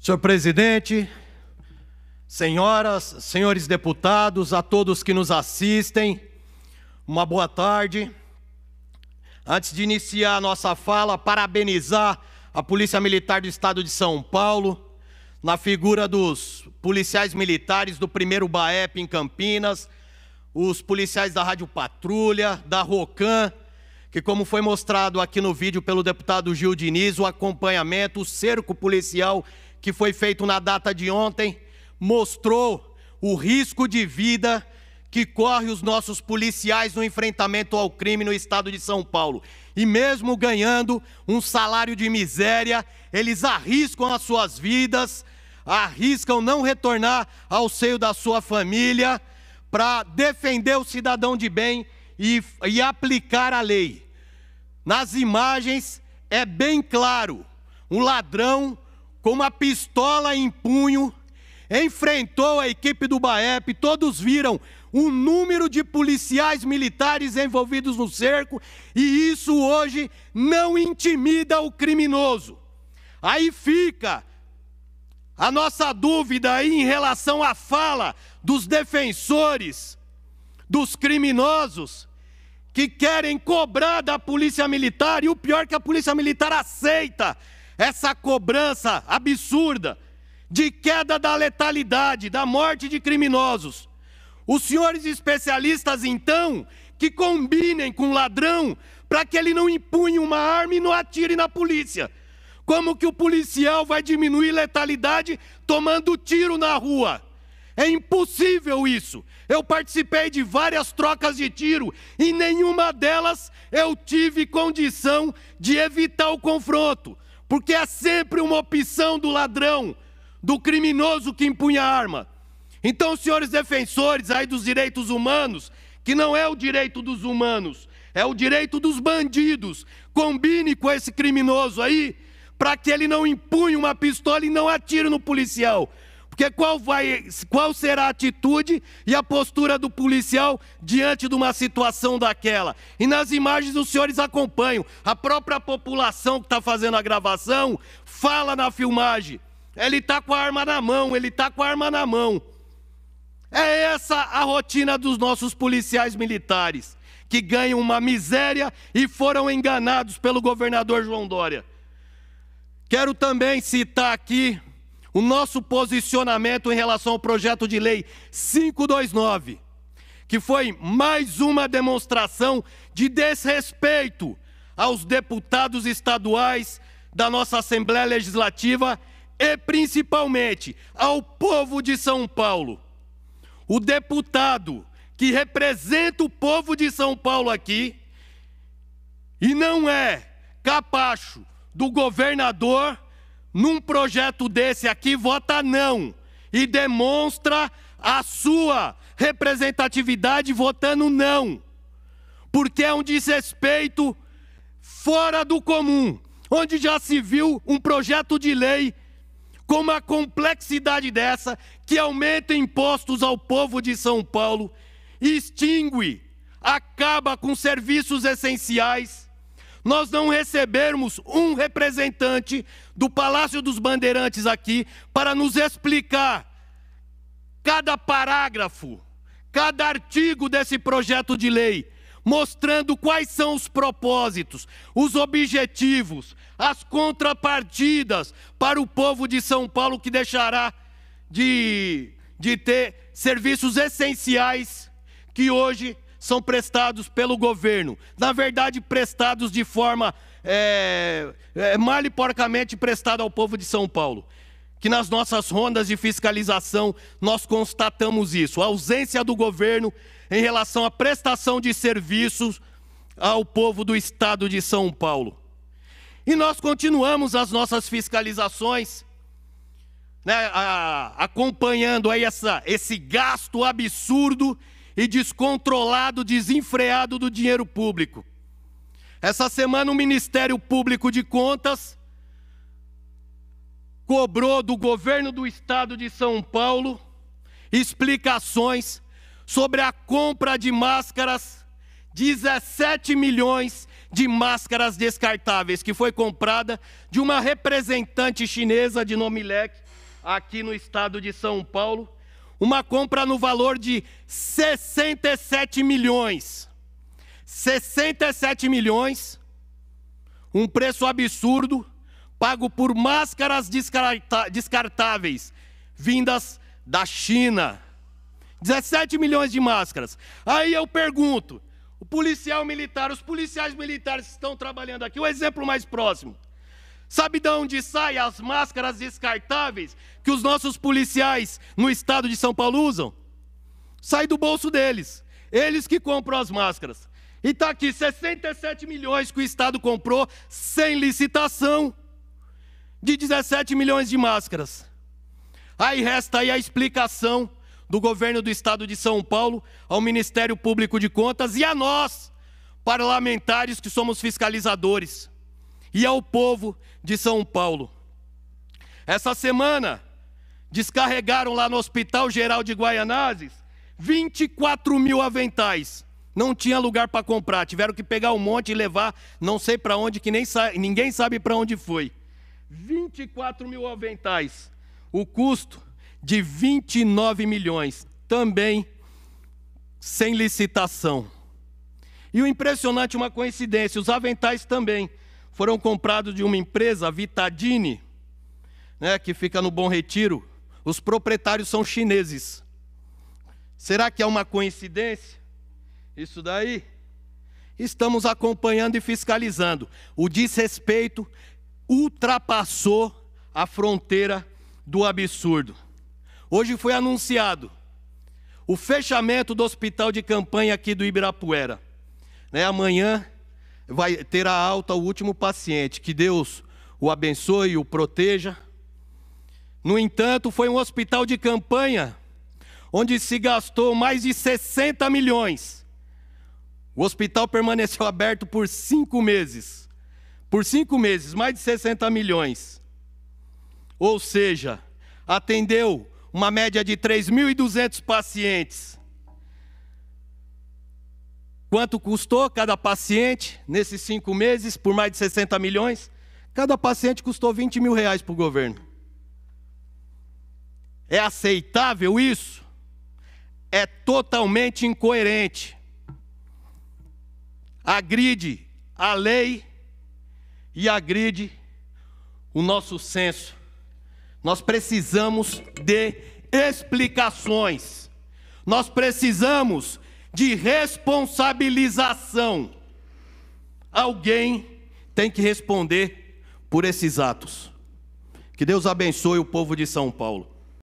Senhor presidente, senhoras, senhores deputados, a todos que nos assistem, uma boa tarde. Antes de iniciar a nossa fala, parabenizar a Polícia Militar do Estado de São Paulo, na figura dos policiais militares do 1 BAEP em Campinas, os policiais da Rádio Patrulha, da ROCAN, que, como foi mostrado aqui no vídeo pelo deputado Gil Diniz, o acompanhamento, o cerco policial que foi feito na data de ontem, mostrou o risco de vida que corre os nossos policiais no enfrentamento ao crime no estado de São Paulo. E mesmo ganhando um salário de miséria, eles arriscam as suas vidas, arriscam não retornar ao seio da sua família para defender o cidadão de bem e, e aplicar a lei. Nas imagens é bem claro: um ladrão com uma pistola em punho enfrentou a equipe do BAEP, todos viram o número de policiais militares envolvidos no cerco e isso hoje não intimida o criminoso. Aí fica a nossa dúvida aí em relação à fala dos defensores dos criminosos que querem cobrar da polícia militar, e o pior é que a polícia militar aceita essa cobrança absurda de queda da letalidade, da morte de criminosos. Os senhores especialistas, então, que combinem com o ladrão para que ele não empunhe uma arma e não atire na polícia. Como que o policial vai diminuir letalidade tomando tiro na rua? É impossível isso. Eu participei de várias trocas de tiro e nenhuma delas eu tive condição de evitar o confronto, porque é sempre uma opção do ladrão, do criminoso que empunha a arma. Então, senhores defensores aí dos direitos humanos, que não é o direito dos humanos, é o direito dos bandidos. Combine com esse criminoso aí para que ele não empunhe uma pistola e não atire no policial porque qual, vai, qual será a atitude e a postura do policial diante de uma situação daquela? E nas imagens os senhores acompanham, a própria população que está fazendo a gravação fala na filmagem: ele está com a arma na mão, ele está com a arma na mão. É essa a rotina dos nossos policiais militares, que ganham uma miséria e foram enganados pelo governador João Dória. Quero também citar aqui o nosso posicionamento em relação ao projeto de lei 529, que foi mais uma demonstração de desrespeito aos deputados estaduais da nossa Assembleia Legislativa e principalmente ao povo de São Paulo. O deputado que representa o povo de São Paulo aqui e não é capacho do governador num projeto desse aqui vota não e demonstra a sua representatividade votando não, porque é um desrespeito fora do comum, onde já se viu um projeto de lei com uma complexidade dessa que aumenta impostos ao povo de São Paulo, extingue, acaba com serviços essenciais nós não recebermos um representante do Palácio dos Bandeirantes aqui para nos explicar cada parágrafo, cada artigo desse projeto de lei, mostrando quais são os propósitos, os objetivos, as contrapartidas para o povo de São Paulo que deixará de, de ter serviços essenciais que hoje são prestados pelo governo, na verdade, prestados de forma é, é, mal e porcamente prestado ao povo de São Paulo. Que nas nossas rondas de fiscalização nós constatamos isso, a ausência do governo em relação à prestação de serviços ao povo do estado de São Paulo. E nós continuamos as nossas fiscalizações, né, a, acompanhando aí essa, esse gasto absurdo e descontrolado, desenfreado do dinheiro público. Essa semana, o Ministério Público de Contas cobrou do governo do estado de São Paulo explicações sobre a compra de máscaras, 17 milhões de máscaras descartáveis, que foi comprada de uma representante chinesa de nome Leque, aqui no estado de São Paulo uma compra no valor de 67 milhões. 67 milhões, um preço absurdo, pago por máscaras descartáveis, vindas da China. 17 milhões de máscaras. Aí eu pergunto: o policial militar, os policiais militares que estão trabalhando aqui, o exemplo mais próximo. Sabe de onde saem as máscaras descartáveis que os nossos policiais no estado de São Paulo usam? Sai do bolso deles. Eles que compram as máscaras. E está aqui 67 milhões que o Estado comprou sem licitação de 17 milhões de máscaras. Aí resta aí a explicação do governo do Estado de São Paulo ao Ministério Público de Contas e a nós, parlamentares que somos fiscalizadores e ao povo de São Paulo. Essa semana, descarregaram lá no Hospital Geral de Guaianazes 24 mil aventais. Não tinha lugar para comprar, tiveram que pegar um monte e levar, não sei para onde, que nem sa ninguém sabe para onde foi. 24 mil aventais, o custo de 29 milhões, também sem licitação. E o impressionante, uma coincidência, os aventais também foram comprados de uma empresa, Vitadini, né, que fica no Bom Retiro. Os proprietários são chineses. Será que é uma coincidência? Isso daí? Estamos acompanhando e fiscalizando. O desrespeito ultrapassou a fronteira do absurdo. Hoje foi anunciado o fechamento do hospital de campanha aqui do Ibirapuera. Né, amanhã vai ter a alta o último paciente. Que Deus o abençoe e o proteja. No entanto, foi um hospital de campanha onde se gastou mais de 60 milhões. O hospital permaneceu aberto por cinco meses. Por cinco meses, mais de 60 milhões. Ou seja, atendeu uma média de 3.200 pacientes. Quanto custou cada paciente nesses cinco meses, por mais de 60 milhões? Cada paciente custou 20 mil reais para o governo. É aceitável isso? É totalmente incoerente. Agride a lei e agride o nosso senso. Nós precisamos de explicações. Nós precisamos de responsabilização. Alguém tem que responder por esses atos. Que Deus abençoe o povo de São Paulo.